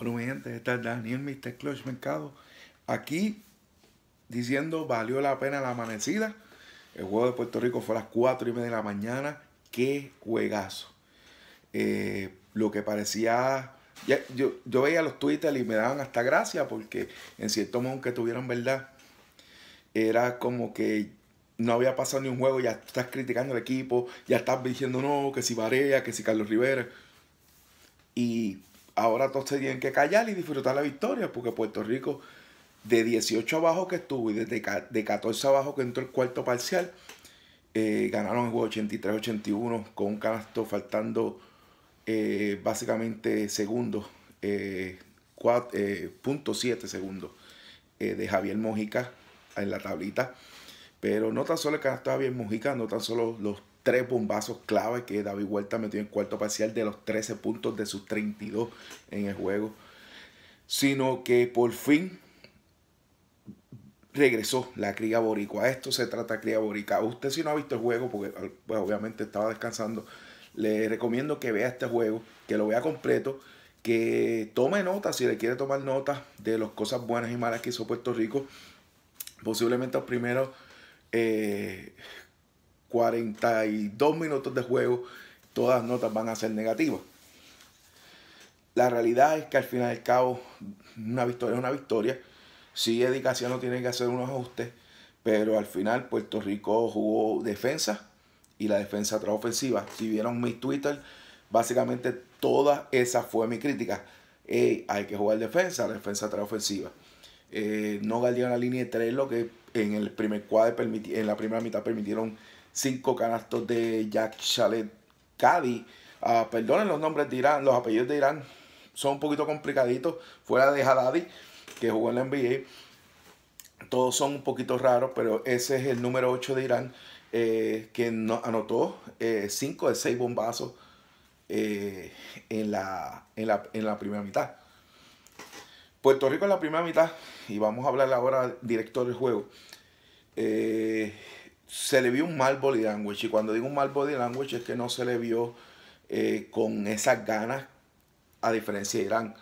Bueno, mi gente, este es Daniel Mr. Clutch Mercado. Aquí diciendo valió la pena la amanecida. El juego de Puerto Rico fue a las 4 y media de la mañana. ¡Qué juegazo! Eh, lo que parecía. yo, veía los Twitter y me daban hasta gracia porque, en cierto modo, que tuvieron verdad, era como que no había pasado ni un juego. Ya estás criticando al equipo, ya estás diciendo no, que si Varea, que si Carlos Rivera. Y ahora todos se tienen que callar y disfrutar la victoria, porque Puerto Rico, de 18 abajo que estuvo y desde de 14 abajo que entró el cuarto parcial, eh, ganaron el juego 83-81 con un canasto faltando eh, básicamente segundos, eh, 4.7 eh, segundos de Javier Mojica en la tablita. Pero no tan solo el canasto de Javier Mojica, no tan solo los tres bombazos clave que David Huerta metió en cuarto parcial de los 13 puntos de sus 32 en el juego, sino que por fin regresó la cría boricua. Esto se trata cría boricua. Usted si no ha visto el juego, porque pues, obviamente estaba descansando, le recomiendo que vea este juego, que lo vea completo, que tome nota, si le quiere tomar nota de las cosas buenas y malas que hizo Puerto Rico. Posiblemente los primeros eh, 42 minutos de juego, todas las notas van a ser negativas. La realidad es que al final del cabo, una victoria es una victoria. Sí, no tiene que hacer unos ajustes, pero al final Puerto Rico jugó defensa y la defensa trajo ofensiva. Si vieron mis Twitter, básicamente toda esa fue mi crítica. hay que jugar defensa, la defensa trae ofensiva. Eh, no ganaron la línea de tres, lo que en el primer cuadro en la primera mitad permitieron cinco canastos de Jack Chalet Kadi, ah, perdonen los nombres de Irán, los apellidos de Irán son un poquito complicaditos. Fuera de Haddadi, que jugó en la NBA. Todos son un poquito raros, pero ese es el número 8 de Irán, eh, que anotó 5 eh, de 6 bombazos eh, en, la, primera mitad. Puerto Rico en la primera mitad, y vamos a hablar ahora director del juego. Eh, se le vio un mal body language. Y cuando digo un mal body language es que no se le vio eh, con esas ganas, a diferencia de Irán.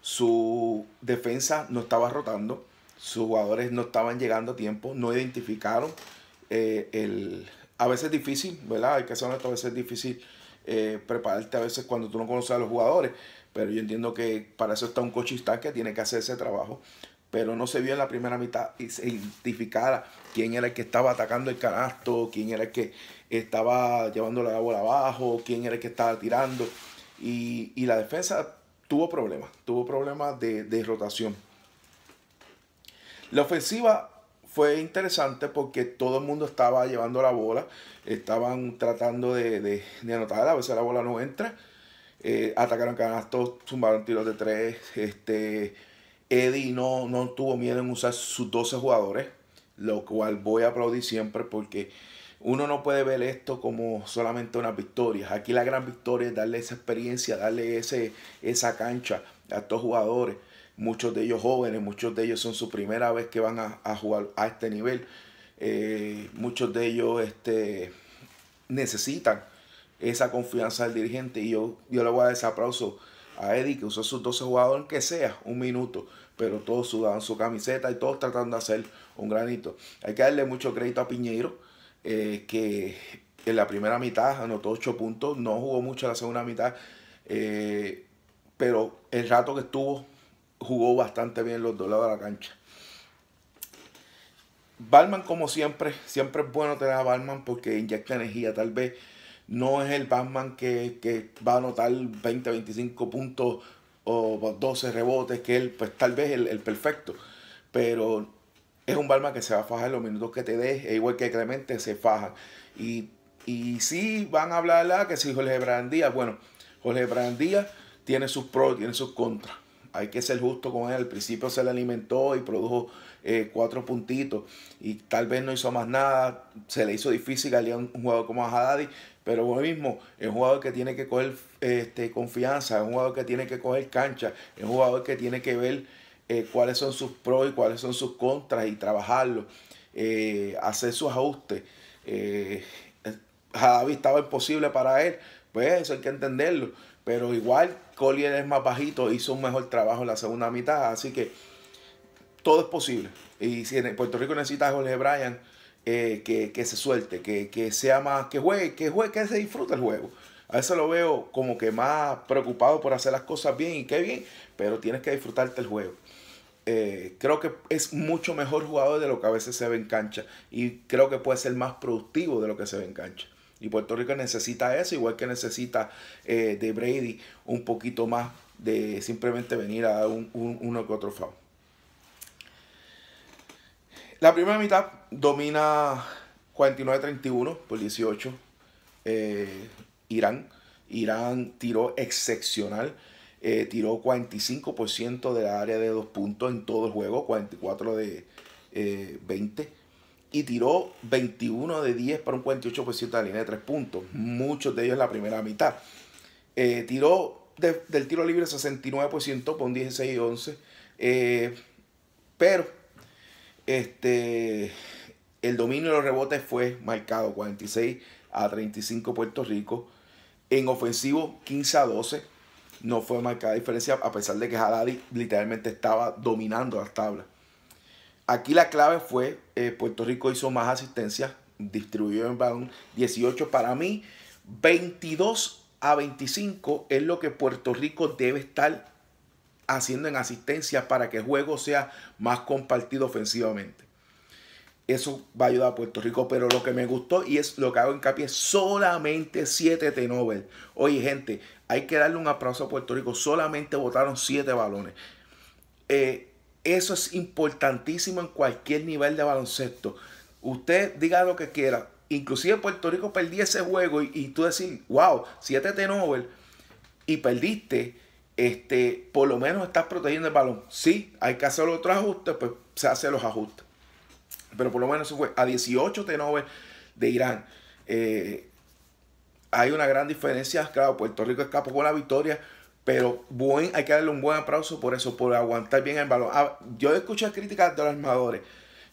Su defensa no estaba rotando, sus jugadores no estaban llegando a tiempo, no identificaron eh, el... A veces es difícil, ¿verdad? Hay que ser honesto, a veces es difícil eh, prepararte a veces cuando tú no conoces a los jugadores, pero yo entiendo que para eso está un cochista que tiene que hacer ese trabajo, pero no se vio en la primera mitad identificada quién era el que estaba atacando el canasto, quién era el que estaba llevando la bola abajo, quién era el que estaba tirando. Y, la defensa tuvo problemas, tuvo problemas de, rotación. La ofensiva fue interesante porque todo el mundo estaba llevando la bola, estaban tratando de, de, anotar, a veces la bola no entra. Eh, atacaron canastos, zumbaron tiros de tres. Este, Eddie no, no tuvo miedo en usar sus 12 jugadores lo cual voy a aplaudir siempre porque uno no puede ver esto como solamente unas victorias. Aquí la gran victoria es darle esa experiencia, darle ese, esa cancha a estos jugadores. Muchos de ellos jóvenes, muchos de ellos son su primera vez que van a, jugar a este nivel. Eh, muchos de ellos este, necesitan esa confianza del dirigente y yo, yo le voy a dar ese aplauso a Eddie que usó sus 12 jugadores, que sea un minuto pero todos sudaban su camiseta y todos tratando de hacer un granito. Hay que darle mucho crédito a Piñeiro, eh, que en la primera mitad anotó 8 puntos, no jugó mucho en la segunda mitad, eh, pero el rato que estuvo jugó bastante bien los dos lados de la cancha. Balman, como siempre, siempre es bueno tener a Balman porque inyecta energía. Tal vez no es el Batman que, que va a anotar 20, 25 puntos o 12 rebotes, que él, pues tal vez el, el perfecto. Pero es un Balma que se va a fajar los minutos que te des, igual que Clemente se faja. Y, y sí van a hablar la que si Jorge Brandía, bueno, Jorge Brandía tiene sus pros, tiene sus contras. Hay que ser justo con él. Al principio se le alimentó y produjo eh, cuatro puntitos y tal vez no hizo más nada. Se le hizo difícil a un juego como a pero hoy mismo, es un jugador que tiene que coger este, confianza, es un jugador que tiene que coger cancha, es un jugador que tiene que ver eh, cuáles son sus pros y cuáles son sus contras y trabajarlo, eh, hacer sus ajustes. Eh, eh estaba imposible para él, pues eso hay que entenderlo. Pero igual Collier es más bajito, hizo un mejor trabajo en la segunda mitad, así que todo es posible. Y si en Puerto Rico necesita a Jorge Bryan, eh, que, que, se suelte, que, que, sea más, que juegue, que juegue, que se disfrute el juego. A veces lo veo como que más preocupado por hacer las cosas bien y qué bien, pero tienes que disfrutarte el juego. Eh, creo que es mucho mejor jugador de lo que a veces se ve en cancha y creo que puede ser más productivo de lo que se ve en cancha. Y Puerto Rico necesita eso, igual que necesita eh, de Brady un poquito más de simplemente venir a dar un, uno que otro favor. La primera mitad domina 49-31 por 18 eh, Irán. Irán tiró excepcional. Eh, tiró 45% de la área de dos puntos en todo el juego, 44 de 20. Eh, y tiró 21 de 10 para un 48% de la línea de tres puntos. Muchos de ellos en la primera mitad. tiró del tiro libre 69% un 16 y 11. pero este, el dominio de los rebotes fue marcado 46 a 35 Puerto Rico. En ofensivo 15 a 12. No fue marcada diferencia a pesar de que Haddadi literalmente estaba dominando las tablas. Aquí la clave fue eh, Puerto Rico hizo más asistencia, distribuyó en balón 18 para mí, 22 a 25 es lo que Puerto Rico debe estar haciendo en asistencia para que el juego sea más compartido ofensivamente. Eso va a ayudar a Puerto Rico, pero lo que me gustó y es lo que hago hincapié, solamente 7 nobel Oye, gente, hay que darle un aplauso a Puerto Rico, solamente votaron 7 balones. Eh, eso es importantísimo en cualquier nivel de baloncesto. Usted diga lo que quiera, inclusive Puerto Rico perdí ese juego y, tú decir, wow, 7 nobel y perdiste este, por lo menos estás protegiendo el balón. Sí, hay que hacer otro ajuste pues se hace los ajustes. Pero por lo menos se fue a 18 9 de Irán. Eh, hay una gran diferencia, claro, Puerto Rico escapó con la victoria, pero bueno, hay que darle un buen aplauso por eso, por aguantar bien el balón. Ah, yo escuché críticas de los armadores.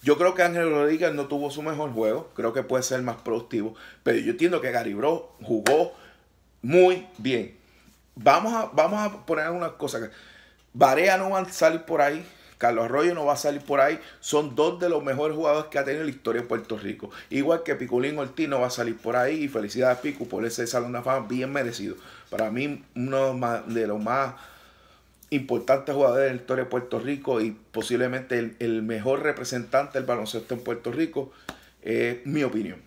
Yo creo que Ángel Rodríguez no tuvo su mejor juego, creo que puede ser más productivo, pero yo entiendo que Garibro jugó muy bien. Vamos a, vamos a poner algunas cosas. Varea no va a salir por ahí. Carlos Arroyo no va a salir por ahí. Son dos de los mejores jugadores que ha tenido la historia de Puerto Rico. Igual que Piculín Ortiz no va a salir por ahí. Y felicidades a Pico por ese Salón de Fama bien merecido. Para mí, uno de los más importantes jugadores de la historia de Puerto Rico y posiblemente el, mejor representante del baloncesto en Puerto Rico, es eh, mi opinión.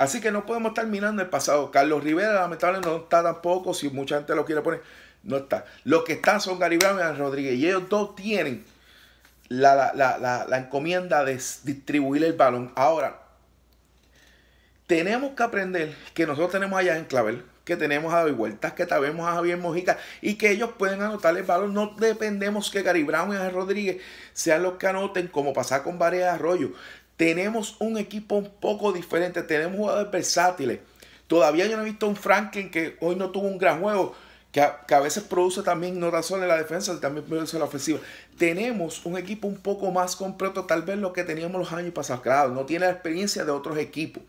Así que no podemos estar mirando el pasado. Carlos Rivera, lamentablemente, no está tampoco. Si mucha gente lo quiere poner, no está. Lo que están son Gary y Rodríguez. Y ellos dos tienen la, encomienda de distribuir el balón. Ahora, tenemos que aprender que nosotros tenemos allá en Clavel, que tenemos a David Vueltas, que tenemos a Javier Mojica y que ellos pueden anotar el balón. No dependemos que Gary y Rodríguez sean los que anoten, como pasa con de Arroyo. Tenemos un equipo un poco diferente, tenemos jugadores versátiles. Todavía yo no he visto un Franklin que hoy no tuvo un gran juego, que a, veces produce también no razón en la defensa, también produce la ofensiva. Tenemos un equipo un poco más completo, tal vez lo que teníamos los años pasados. Claro, no tiene la experiencia de otros equipos.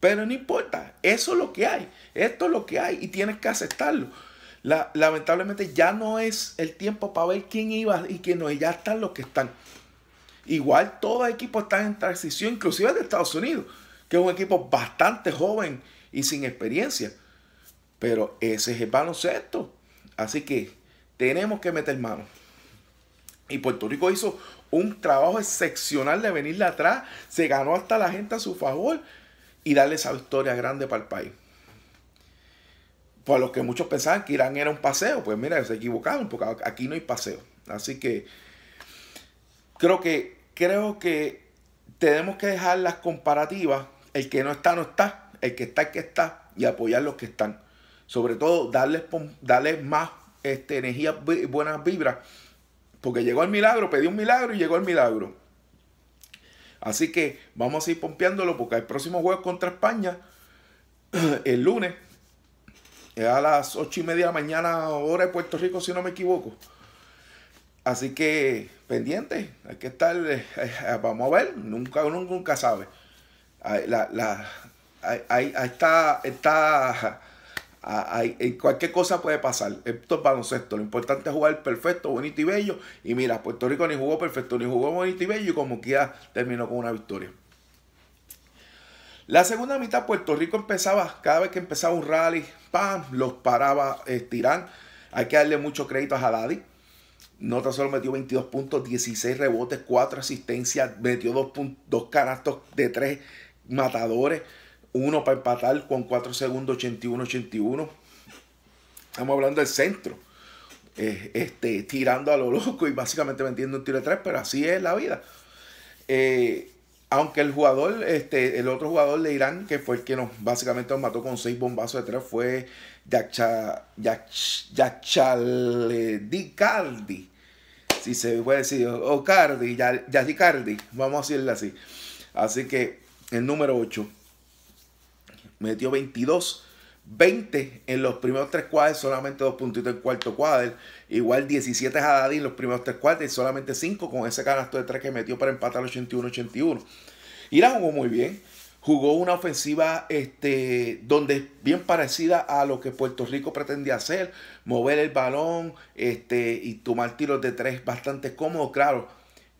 Pero no importa, eso es lo que hay, esto es lo que hay y tienes que aceptarlo. lamentablemente ya no es el tiempo para ver quién iba y quién no, ya están los que están. Igual todo equipo está en transición, inclusive el de Estados Unidos, que es un equipo bastante joven y sin experiencia. Pero ese es el baloncesto. Así que tenemos que meter mano. Y Puerto Rico hizo un trabajo excepcional de venirle atrás. Se ganó hasta la gente a su favor y darle esa victoria grande para el país. Por lo que muchos pensaban que Irán era un paseo, pues mira, se equivocaron, porque aquí no hay paseo. Así que creo que creo que tenemos que dejar las comparativas. El que no está, no está. El que está, el que está. Y apoyar los que están. Sobre todo, darles, darles más este, energía, buenas vibras. Porque llegó el milagro, pedí un milagro y llegó el milagro. Así que vamos a ir pompeándolo porque el próximo juego contra España, el lunes, a las ocho y media de la mañana, hora de Puerto Rico, si no me equivoco. Así que pendiente, hay que estar, vamos a ver, nunca uno nunca sabe. La, la, ahí, está, está ahí, cualquier cosa puede pasar. Esto es baloncesto, lo importante es jugar perfecto, bonito y bello. Y mira, Puerto Rico ni jugó perfecto, ni jugó bonito y bello y como quiera terminó con una victoria. La segunda mitad, Puerto Rico empezaba, cada vez que empezaba un rally, ¡pam! los paraba Estirán. Eh, hay que darle mucho crédito a Daddy no solo metió 22 puntos, 16 rebotes, 4 asistencias, metió 2, dos canastos de 3 matadores, uno para empatar con 4 segundos, 81-81. Estamos hablando del centro, eh, este, tirando a lo loco y básicamente metiendo un tiro de 3, pero así es la vida. Eh, aunque el jugador, este, el otro jugador de Irán, que fue el que nos básicamente nos mató con seis bombazos de tres, fue Cardi. Si se puede decir, o Cardi, Cardi. vamos a decirle así. Así que el número 8 metió 22 20 en los primeros tres cuadros, solamente dos puntitos en cuarto cuadro. Igual 17 a Daddy en los primeros tres cuadros y solamente 5 con ese canasto de tres que metió para empatar 81-81. Irán jugó muy bien. Jugó una ofensiva este, donde es bien parecida a lo que Puerto Rico pretendía hacer, mover el balón este, y tomar tiros de tres bastante cómodos. Claro,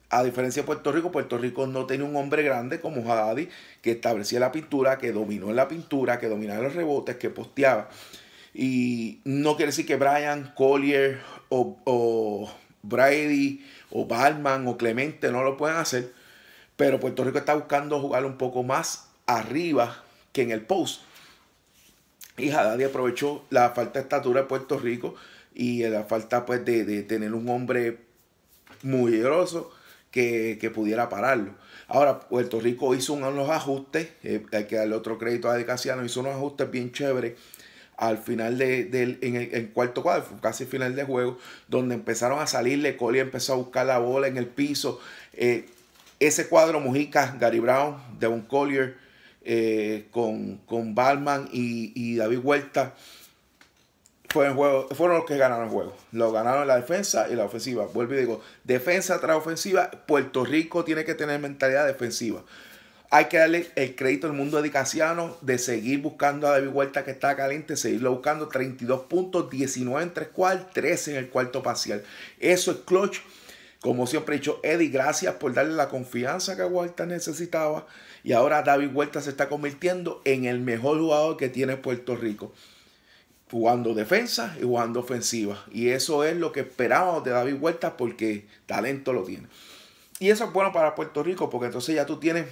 a diferencia de Puerto Rico, Puerto Rico no tenía un hombre grande como Haddadi, que establecía la pintura, que dominó en la pintura, que dominaba los rebotes, que posteaba. Y no quiere decir que Brian Collier o, Brady o Balman o Clemente no lo puedan hacer, pero Puerto Rico está buscando jugar un poco más arriba que en el post. Y Haddadi aprovechó la falta de estatura de Puerto Rico y la falta pues, de, tener un hombre muy groso que, pudiera pararlo. Ahora, Puerto Rico hizo unos ajustes, eh, hay que darle otro crédito a Casiano, hizo unos ajustes bien chéveres al final del de, en el, cuarto cuadro, casi final de juego, donde empezaron a salirle, Collier empezó a buscar la bola en el piso. Eh, ese cuadro, Mujica, Gary Brown, Devon Collier, eh, con, con Balman y David Huerta, fueron, los que ganaron el juego. Lo ganaron la defensa y la ofensiva. Vuelvo y digo, defensa tras ofensiva, Puerto Rico tiene que tener mentalidad defensiva. Hay que darle el crédito al mundo de Casiano de seguir buscando a David Huerta que está caliente, seguirlo buscando 32 puntos, 19 en tres cuartos, 13 en el cuarto parcial. Eso es clutch. Como siempre he dicho, Eddie, gracias por darle la confianza que Huerta necesitaba. Y ahora David Huerta se está convirtiendo en el mejor jugador que tiene Puerto Rico jugando defensa y jugando ofensiva. Y eso es lo que esperábamos de David Huerta porque talento lo tiene. Y eso es bueno para Puerto Rico porque entonces ya tú tienes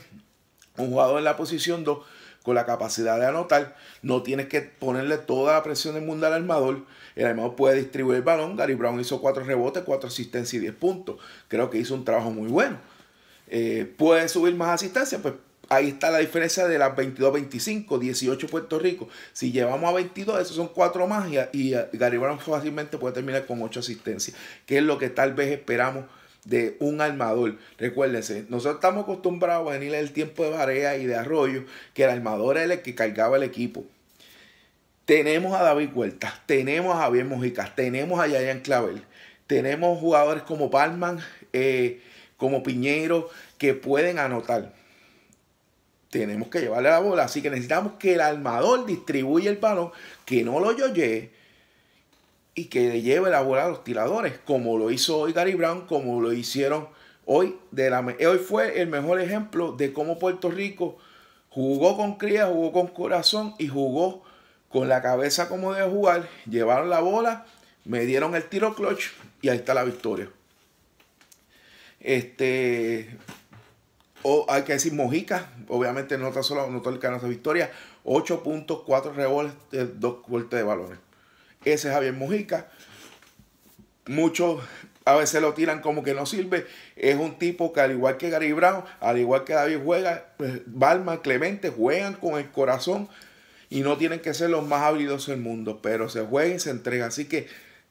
un jugador en la posición 2 con la capacidad de anotar. No tienes que ponerle toda la presión del mundo al armador. El armador puede distribuir el balón. Gary Brown hizo 4 rebotes, 4 asistencias y 10 puntos. Creo que hizo un trabajo muy bueno. Eh, puede subir más asistencia pues Ahí está la diferencia de las 22-25, 18 Puerto Rico. Si llevamos a 22, esos son cuatro magias. y, eh, Brown fácilmente puede terminar con ocho asistencias, que es lo que tal vez esperamos de un armador. Recuérdense, nosotros estamos acostumbrados a venir el tiempo de barea y de Arroyo, que el armador era el que cargaba el equipo. Tenemos a David Huertas, tenemos a Javier Mojicas, tenemos a Yayan Clavel, tenemos jugadores como Palman, eh, como Piñero, que pueden anotar tenemos que llevarle la bola. Así que necesitamos que el armador distribuya el balón, que no lo yoye y que le lleve la bola a los tiradores, como lo hizo hoy Gary Brown, como lo hicieron hoy. De la, hoy fue el mejor ejemplo de cómo Puerto Rico jugó con cría, jugó con corazón y jugó con la cabeza como debe jugar. Llevaron la bola, me dieron el tiro clutch y ahí está la victoria. Este, o hay que decir Mojica, obviamente no está solo todo el canal de victoria, 8.4 rebotes, 2 eh, vueltas de balones. Ese es Javier Mojica. Muchos a veces lo tiran como que no sirve. Es un tipo que al igual que Gary Brown, al igual que David juega, eh, Balma, Clemente juegan con el corazón y no tienen que ser los más hábiles del mundo, pero se juegan y se entregan. Así que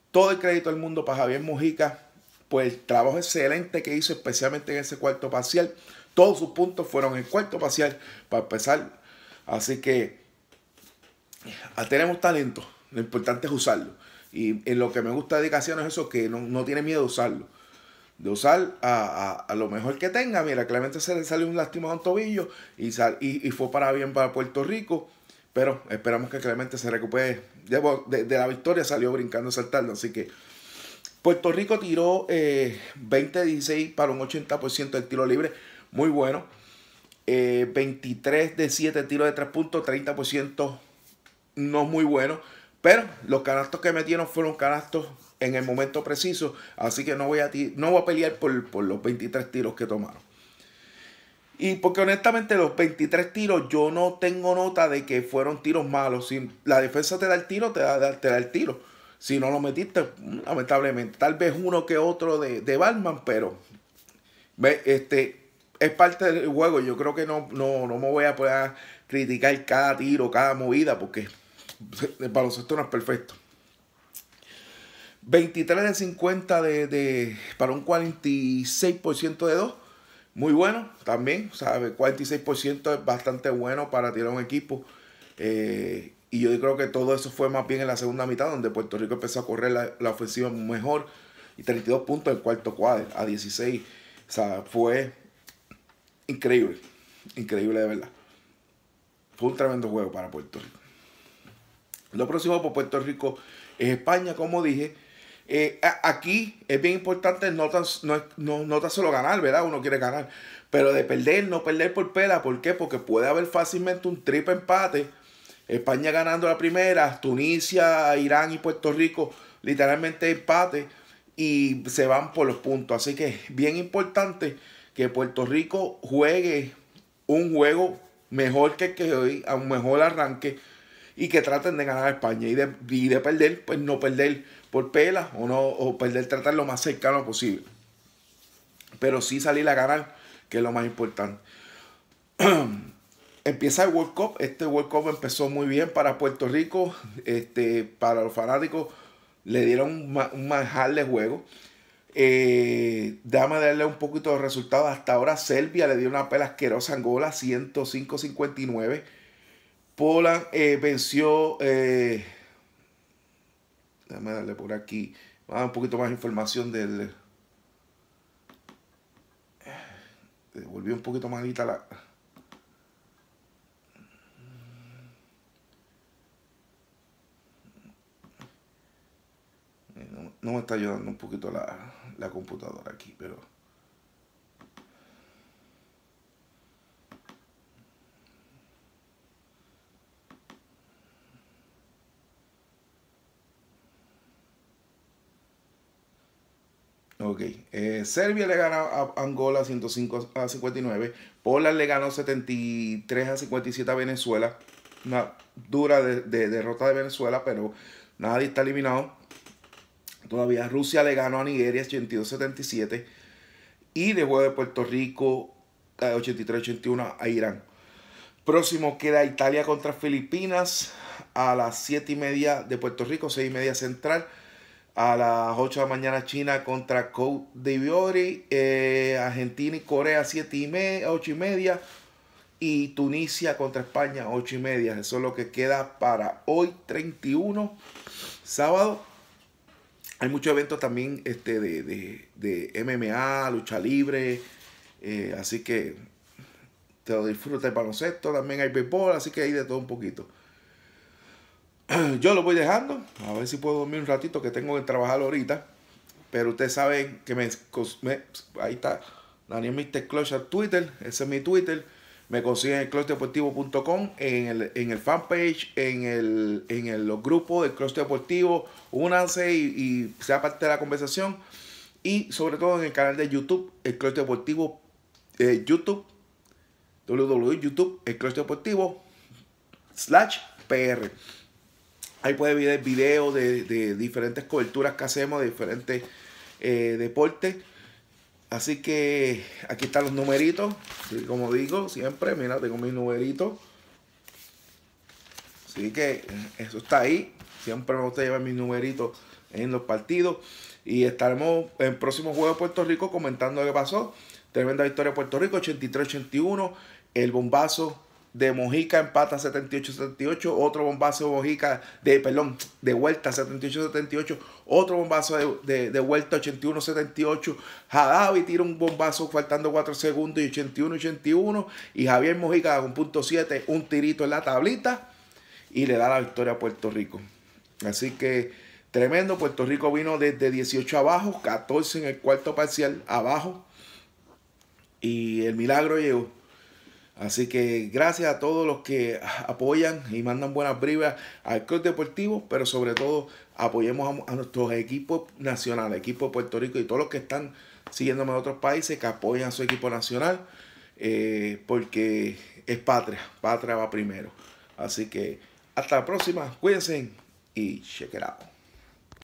todo el crédito del mundo para Javier Mojica por pues el trabajo excelente que hizo, especialmente en ese cuarto parcial. Todos sus puntos fueron en cuarto parcial para empezar. Así que ah, tenemos talento. Lo importante es usarlo. Y en lo que me gusta de dedicación es eso, que no, tiene miedo de usarlo. De usar a, lo mejor que tenga. Mira, Clemente se le salió un lastimado un tobillo y, y, fue para bien para Puerto Rico. Pero esperamos que Clemente se recupere. De, la victoria salió brincando saltando. Así que Puerto Rico tiró 20-16 eh, para un 80% del tiro libre muy bueno. 23 eh, de 7 tiros de 3 puntos, 30% no muy bueno. Pero los canastos que metieron fueron canastos en el momento preciso. Así que no voy a, no voy a pelear por, los 23 tiros que tomaron. Y porque honestamente los 23 tiros yo no tengo nota de que fueron tiros malos. Si la defensa te da el tiro, te da, el tiro. Si no lo metiste, lamentablemente. Tal vez uno que otro de, de Batman, pero este, es parte del juego. Yo creo que no, no, me voy a poder criticar cada tiro, cada movida, porque el baloncesto no es perfecto. 23 de 50 de, para un 46% de 2. Muy bueno también, ¿sabe? 46% es bastante bueno para tirar un equipo. Eh, y yo creo que todo eso fue más bien en la segunda mitad, donde Puerto Rico empezó a correr la, ofensiva mejor. Y 32 puntos en el cuarto cuadro a 16. O sea, fue increíble, increíble de verdad. Fue un tremendo juego para Puerto Rico. Lo próximo por Puerto Rico es España, como dije. Eh, aquí es bien importante no tan, solo ganar, ¿verdad? Uno quiere ganar, pero de perder, no perder por pela. ¿Por qué? Porque puede haber fácilmente un triple empate. España ganando la primera, Tunisia, Irán y Puerto Rico literalmente empate y se van por los puntos. Así que es bien importante que Puerto Rico juegue un juego mejor que el que hoy, a un mejor arranque, y que traten de ganar a España y de, de perder, pues no perder por pelas o no o perder, tratar lo más cercano posible. Pero sí salir a ganar, que es lo más importante. Empieza el World Cup. Este World Cup empezó muy bien para Puerto Rico. Este, para los fanáticos le dieron un, un manjar de juego. Eh, déjame darle un poquito de resultados. Hasta ahora Serbia le dio una pela asquerosa Angola 105-59. Poland eh, venció... Eh, déjame darle por aquí. un poquito más de información del... Eh, un poquito más la... No me está ayudando un poquito la, computadora aquí, pero... Ok, eh, Serbia le gana a Angola 105 a 59, Pola le ganó 73 a 57 a Venezuela, una dura de derrota de Venezuela, pero nadie está eliminado todavía. Rusia le ganó a Nigeria 82-77 y después de Puerto Rico 83-81 eh, a Irán. Próximo queda Italia contra Filipinas a las 7 y media de Puerto Rico, 6 y media central. A las 8 de la mañana China contra Côte d'Ivoire, eh, Argentina y Corea 7 y 8 y media. Y Tunisia contra España 8 y media. Eso es lo que queda para hoy 31, sábado. Hay muchos eventos también este, de, de, MMA, lucha libre. Eh, así que te lo disfruta el baloncesto. También hay béisbol, así que hay de todo un poquito. Yo lo voy dejando. A ver si puedo dormir un ratito que tengo que trabajar ahorita. Pero ustedes saben que me, ahí está. Daniel Mr. Twitter. Ese es mi Twitter. Me consiguen en el en el, en el fanpage, en, el, en los grupos del crossdeportivo Deportivo. Únanse y, sea parte de la conversación. Y sobre todo en el canal de YouTube, el Club Deportivo, eh, YouTube, www.youtube, el Deportivo, slash PR. Ahí puede ver videos de, diferentes coberturas que hacemos, de diferentes eh, deportes. Así que aquí están los numeritos. Como digo siempre, mira, tengo mis numeritos. Así que eso está ahí. Siempre me gusta llevar mis numeritos en los partidos. Y estaremos en el próximo juego de Puerto Rico comentando lo que pasó. Tremenda victoria de Puerto Rico, 83-81. El bombazo de Mojica empata 78-78, otro bombazo de Mojica, de, perdón, de vuelta 78-78, otro bombazo de, vuelta 81-78, Jadavi tira un bombazo faltando 4 segundos y 81-81, y Javier Mojica con punto 7, un tirito en la tablita y le da la victoria a Puerto Rico. Así que tremendo, Puerto Rico vino desde 18 abajo, 14 en el cuarto parcial abajo, y el milagro llegó. Así que gracias a todos los que apoyan y mandan buenas bribas al Club Deportivo, pero sobre todo apoyemos a, nuestros equipos nacionales, equipo de Puerto Rico y todos los que están siguiéndome de otros países que apoyan a su equipo nacional, eh, porque es patria, patria va primero. Así que hasta la próxima, cuídense y out.